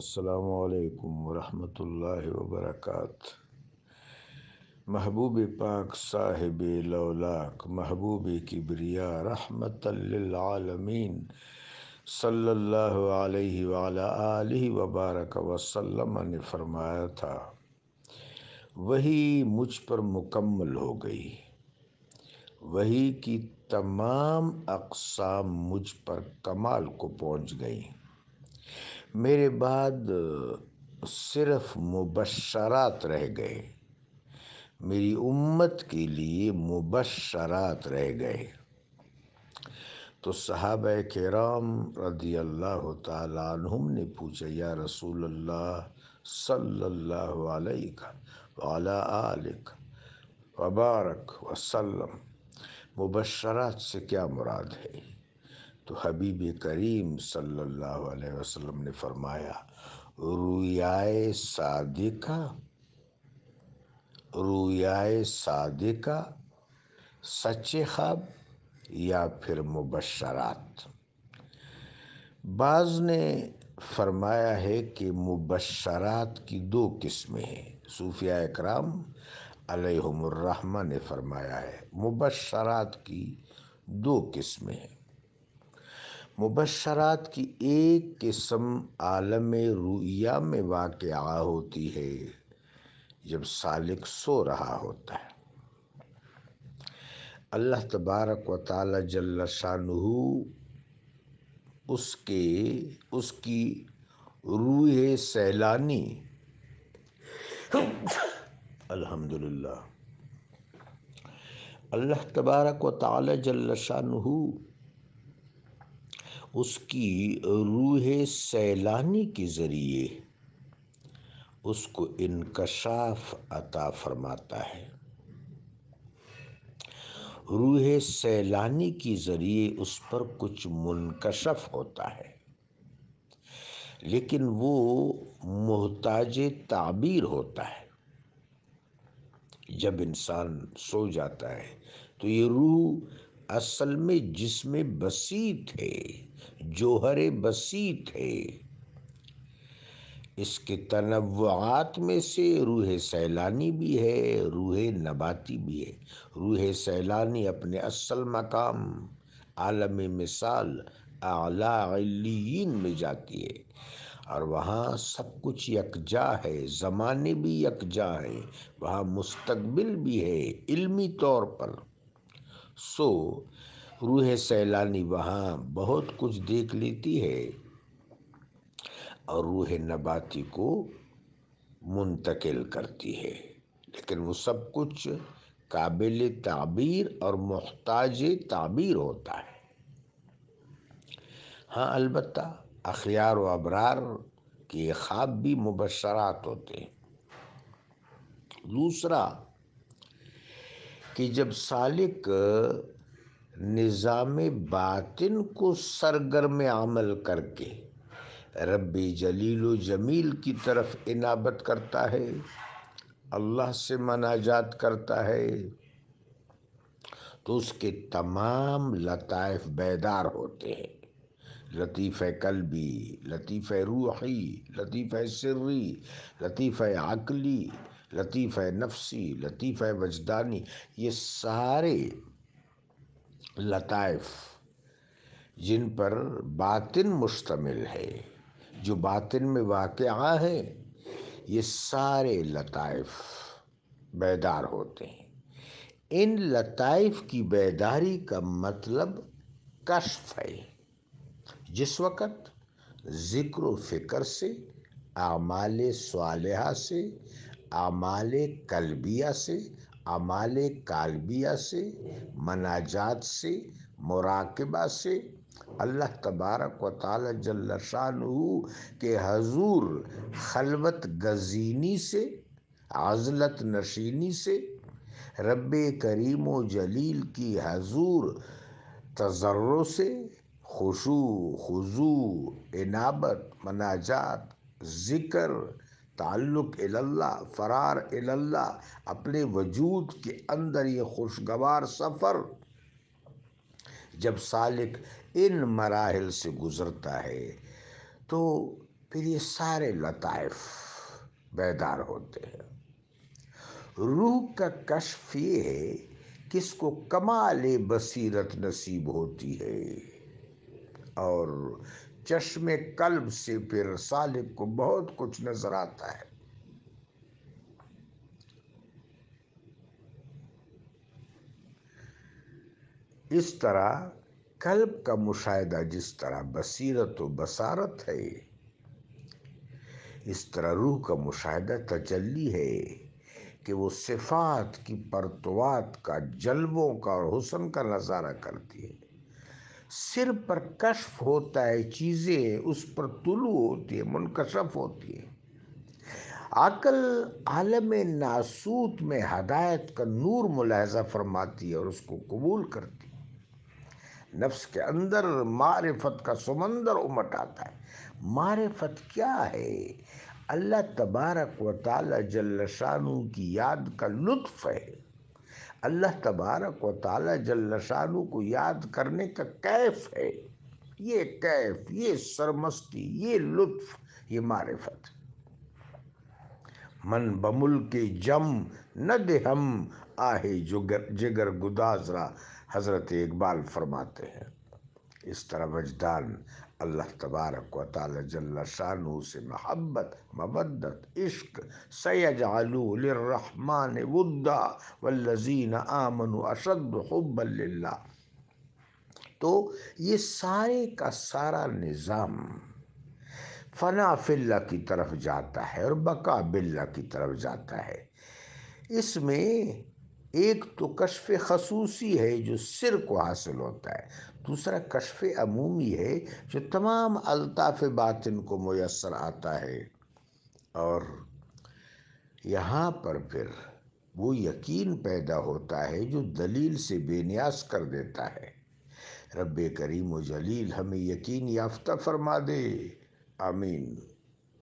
असलकम वरहमतुल्लाहि वबरकात महबूब पाक साहिब लौलाक महबूब किबरिया रहमतमीन आलमीन वबारक वसल्लम ने फरमाया था वही मुझ पर मुकम्मल हो गई वही की तमाम अकसाम मुझ पर कमाल को पहुँच गई मेरे बाद सिर्फ मुबशरात रह गए मेरी उम्मत के लिए मुबशरात रह गए तो साहब कराम रदी अल्लाह तुम ने पूछा या रसूल अल्लाह सल्लल्लाहु वबारक वसलम मुबशरात से क्या मुराद है तो हबीब करीम सल्लल्लाहु अलैहि वसल्लम ने फरमाया रुयाए सादिका रुयाए सादिका सच्चे ख्वाब या फिर मुबशरात बाज ने फरमाया है कि मुबशरात की दो किस्में हैं सूफिया इकराम अलहमर्रहमा ने फरमाया है मुबशरात की दो किस्में हैं मुबशरात की एक किस्म आलम रुया में वाक़ होती है जब सालिक सो रहा होता है अल्लाह तबारक व ताली जल्ला शाहू उसके उसकी रूह सैलानी अल्हम्दुलिल्लाह अल्लाह तबारक व ताली जल्ला उसकी रूह सैलानी के ज़रिए उसको इनकशाफ अता फरमाता है रूह सैलानी के ज़रिए उस पर कुछ मुनकशफ होता है लेकिन वो मोहताज ताबीर होता है जब इंसान सो जाता है तो ये रूह असल में जिसमें बसी थे जोहर बसी थे इसके तनवात में से रूह सैलानी भी है रूह नबाती भी है रूह सैलानी अपने असल मकाम आलम मिसाल आलाइन में जाती है और वहाँ सब कुछ यकजा है ज़माने भी यकजा है वहाँ मुस्तकबिल भी है इल्मी तौर पर सो रूह सैलानी वहाँ बहुत कुछ देख लेती है और रूह नबाती को मुंतकिल करती है लेकिन वो सब कुछ काबिल ताबीर और मोहताज ताबीर होता है हाँ अलबत् अखियार व अबरार के ख्वाब भी मुबशरात होते हैं दूसरा कि जब सालिक निज़ाम बातिन को सरगर्म आमल करके रब्बी जलील जमील की तरफ इनाबत करता है अल्लाह से मनाजात करता है तो उसके तमाम लताइफ बेदार होते हैं लतीफ़ कलबी लतीफ़ रूही लतीफ़ सिर्री लतीफ़ अकली लतीफ़ नफसी लतीफ़ वजदानी ये सारे लताइफ जिन पर बातिन मुश्तमिल है जो बातिन में वाक़ है ये सारे लताइफ बेदार होते हैं इन लताइफ की बेदारी का मतलब कशफ है जिस वक़्त ज़िक्र फ़िक्र से आमाल सालहा से आमाल कलबिया से अमाल कालबिया से मनाजात से मुराकबा से अल्लाह तबारक व ताला जल्लशानू के हजूर खलबत गजीनी से आजलत नशीनी से रब करीम जलील की हजूर तजर्रो से खुशू खुजू इनाबत मनाजात ज़िक्र ताल्लुक इल्ला फ़रार इल्ला अपने वजूद के अंदर ये खुशगवार सफ़र जब सालिक इन मराहल से गुज़रता है तो फिर ये सारे लताइफ बेदार होते हैं रूह का कशफ ये है कि इसको कमाल बसीरत नसीब होती है और चश्मे कल्ब से फिर सालिब को बहुत कुछ नजर आता है इस तरह कल्ब का मुशाहिदा जिस तरह बसीरत व बसारत है इस तरह रूह का मुशाहिदा तजल्ली है कि वो सिफात की परतवात का जल्बों का और हुसन का नज़ारा करती है सिर पर कश्फ होता है चीज़ें उस पर तुलु होती है मुनकशफ होती है अकल आलम नासूत में हदायत का नूर मुलाजा फरमाती है और उसको कबूल करती है नफ्स के अंदर मारफत का समंदर उमट आता है मारफत क्या है अल्लाह तबारक व ताली जल्लशानू की याद का लुत्फ़ है अल्लाह तबारक व ताला जल्लशालू को याद करने का कैफ है ये कैफ ये सरमस्ती ये लुत्फ ये मारिफत मन बमुल के जम न दे हम आहे जुगर जिगर गुदाजरा हजरत इकबाल फरमाते हैं इस तरह वजदान अल्लाह तबारक वाल जल्लाशानु से महब्बत मबदत इश्क सैजालरहमान वुद्दा वल्लजीन आमन असद हब्बल्ला तो ये सारे का सारा निज़ाम फना फिल्ला की तरफ जाता है और बका बिल्ला की तरफ जाता है इसमें एक तो कशफ खसूसी है जो सिर को हासिल होता है दूसरा कशफ अमूमी है जो तमाम अलताफ़ बातिन को मैसर आता है और यहाँ पर फिर वो यकीन पैदा होता है जो दलील से बेनियास कर देता है रब करीम जलील हमें यकीन याफ्ता फरमा दे आमीन